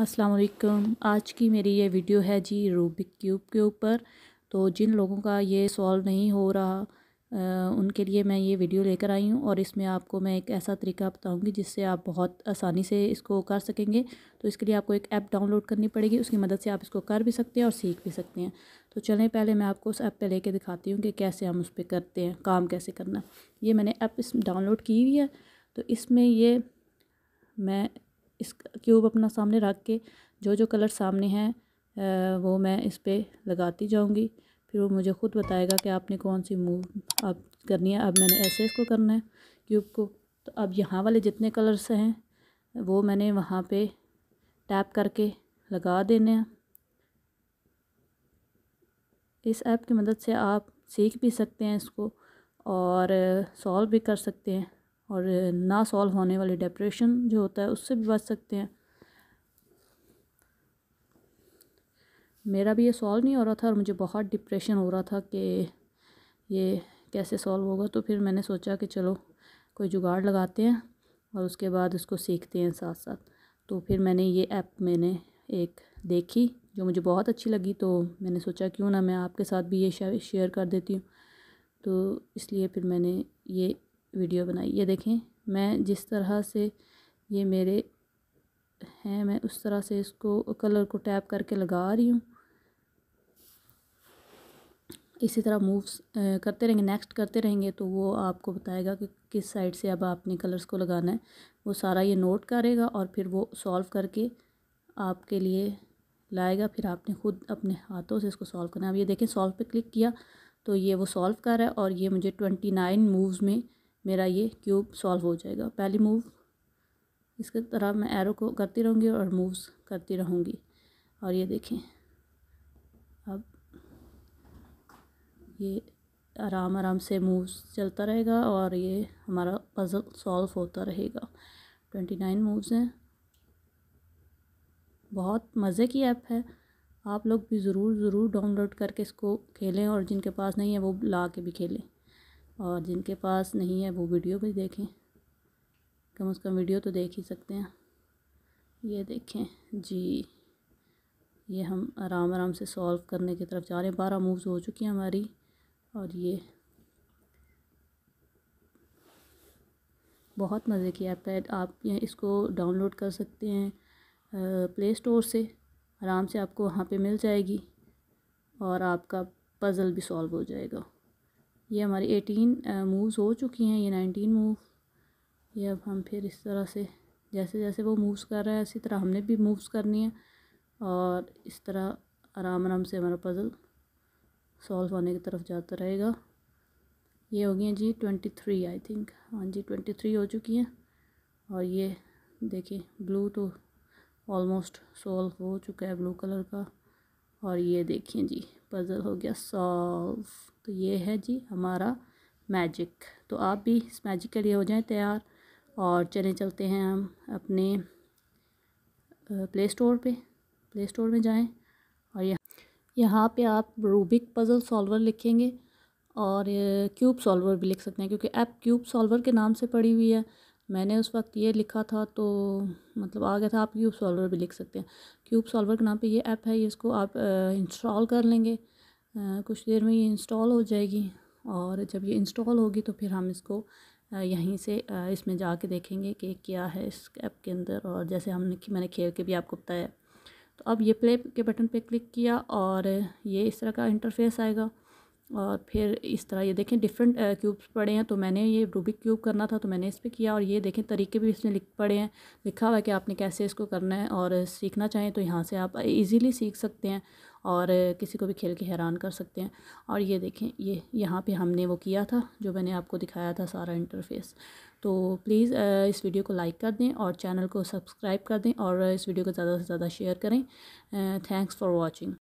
अस्सलाम वालेकुम आज की मेरी ये वीडियो है जी रूबिक क्यूब के ऊपर तो जिन लोगों का ये सॉल्व नहीं हो रहा आ, उनके लिए मैं ये वीडियो लेकर आई हूँ और इसमें आपको मैं एक ऐसा तरीका बताऊँगी जिससे आप बहुत आसानी से इसको कर सकेंगे तो इसके लिए आपको एक ऐप डाउनलोड करनी पड़ेगी उसकी मदद से आप इसको कर भी सकते हैं और सीख भी सकते हैं तो चलें पहले मैं आपको उस ऐप पर लेके दिखाती हूँ कि कैसे हम उस पर करते हैं काम कैसे करना ये मैंने ऐप इस डाउनलोड की हुई है तो इसमें ये मैं इस क्यूब अपना सामने रख के जो जो कलर सामने हैं वो मैं इस पर लगाती जाऊँगी फिर वो मुझे ख़ुद बताएगा कि आपने कौन सी मूव आप करनी है अब मैंने ऐसे इसको करना है क्यूब को तो अब यहाँ वाले जितने कलर्स हैं वो मैंने वहाँ पे टैप करके लगा देने हैं इस ऐप की मदद से आप सीख भी सकते हैं इसको और सॉल्व भी कर सकते हैं और ना सॉल्व होने वाले डिप्रेशन जो होता है उससे भी बच सकते हैं मेरा भी ये सॉल्व नहीं हो रहा था और मुझे बहुत डिप्रेशन हो रहा था कि ये कैसे सॉल्व होगा तो फिर मैंने सोचा कि चलो कोई जुगाड़ लगाते हैं और उसके बाद उसको सीखते हैं साथ साथ तो फिर मैंने ये ऐप मैंने एक देखी जो मुझे बहुत अच्छी लगी तो मैंने सोचा क्यों ना मैं आपके साथ भी ये शेयर कर देती हूँ तो इसलिए फिर मैंने ये वीडियो बनाई ये देखें मैं जिस तरह से ये मेरे हैं मैं उस तरह से इसको कलर को टैप करके लगा रही हूँ इसी तरह मूव्स करते रहेंगे नेक्स्ट करते रहेंगे तो वो आपको बताएगा कि किस साइड से अब आपने कलर्स को लगाना है वो सारा ये नोट करेगा और फिर वो सॉल्व करके आपके लिए लाएगा फिर आपने खुद अपने हाथों से इसको सॉल्व करना है अब ये देखें सॉल्व पे क्लिक किया तो ये वो सॉल्व कर रहा है और ये मुझे ट्वेंटी नाइन मूव्स में मेरा ये क्यूब सॉल्व हो जाएगा पहली मूव इसके तरह मैं एरो को करती रहूँगी और मूव्स करती रहूँगी और ये देखें अब ये आराम आराम से मूव्स चलता रहेगा और ये हमारा पज़ल सॉल्व होता रहेगा ट्वेंटी नाइन मूव्स हैं बहुत मज़े की ऐप है आप लोग भी ज़रूर ज़रूर डाउनलोड करके इसको खेलें और जिनके पास नहीं है वो ला के भी खेलें और जिनके पास नहीं है वो वीडियो भी देखें कम से कम वीडियो तो देख ही सकते हैं ये देखें जी ये हम आराम आराम से सॉल्व करने की तरफ जा रहे हैं बारह मूव्स हो चुकी हैं हमारी और ये बहुत मज़े की ऐप है आप इसको डाउनलोड कर सकते हैं प्ले स्टोर से आराम से आपको वहाँ पे मिल जाएगी और आपका पज़ल भी सॉल्व हो जाएगा ये हमारी एटीन मूव्स हो चुकी हैं ये नाइनटीन मूव ये अब हम फिर इस तरह से जैसे जैसे वो मूव्स कर रहा है इसी तरह हमने भी मूव्स करनी है और इस तरह आराम आराम से हमारा पज़ल सॉल्व होने की तरफ जाता रहेगा ये हो गई हैं G twenty three I think हाँ जी ट्वेंटी थ्री हो चुकी हैं और ये देखिए ब्लू तो ऑलमोस्ट सॉल्व हो चुका है ब्लू कलर का और ये देखिए जी पज़ल हो गया सॉल्व तो ये है जी हमारा मैजिक तो आप भी इस मैजिक के लिए हो जाएं तैयार और चले चलते हैं हम अपने प्ले स्टोर पे प्ले स्टोर में जाएं और यह यहाँ पे आप रूबिक पज़ल सॉल्वर लिखेंगे और क्यूब सॉल्वर भी लिख सकते हैं क्योंकि ऐप क्यूब सॉल्वर के नाम से पड़ी हुई है मैंने उस वक्त ये लिखा था तो मतलब आ गया था आप क्यूब सॉल्वर भी लिख सकते हैं क्यूब सॉल्वर के नाम पे ये ऐप है इसको आप इंस्टॉल कर लेंगे कुछ देर में ये इंस्टॉल हो जाएगी और जब ये इंस्टॉल होगी तो फिर हम इसको यहीं से इसमें जा के देखेंगे कि क्या है इस ऐप के अंदर और जैसे हमने मैंने खेल के भी आपको बताया तो अब ये प्ले के बटन पे क्लिक किया और ये इस तरह का इंटरफेस आएगा और फिर इस तरह ये देखें डिफरेंट क्यूब्स पड़े हैं तो मैंने ये रूबिक क्यूब करना था तो मैंने इस पर किया और ये देखें तरीके भी इसमें लिख पड़े हैं लिखा हुआ है कि आपने कैसे इसको करना है और सीखना चाहें तो यहाँ से आप इजीली सीख सकते हैं और किसी को भी खेल के हैरान कर सकते हैं और ये देखें ये यहाँ पर हमने वो किया था जो मैंने आपको दिखाया था सारा इंटरफेस तो प्लीज़ इस वीडियो को लाइक कर दें और चैनल को सब्सक्राइब कर दें और इस वीडियो को ज़्यादा से ज़्यादा शेयर करें थैंक्स फॉर वॉचिंग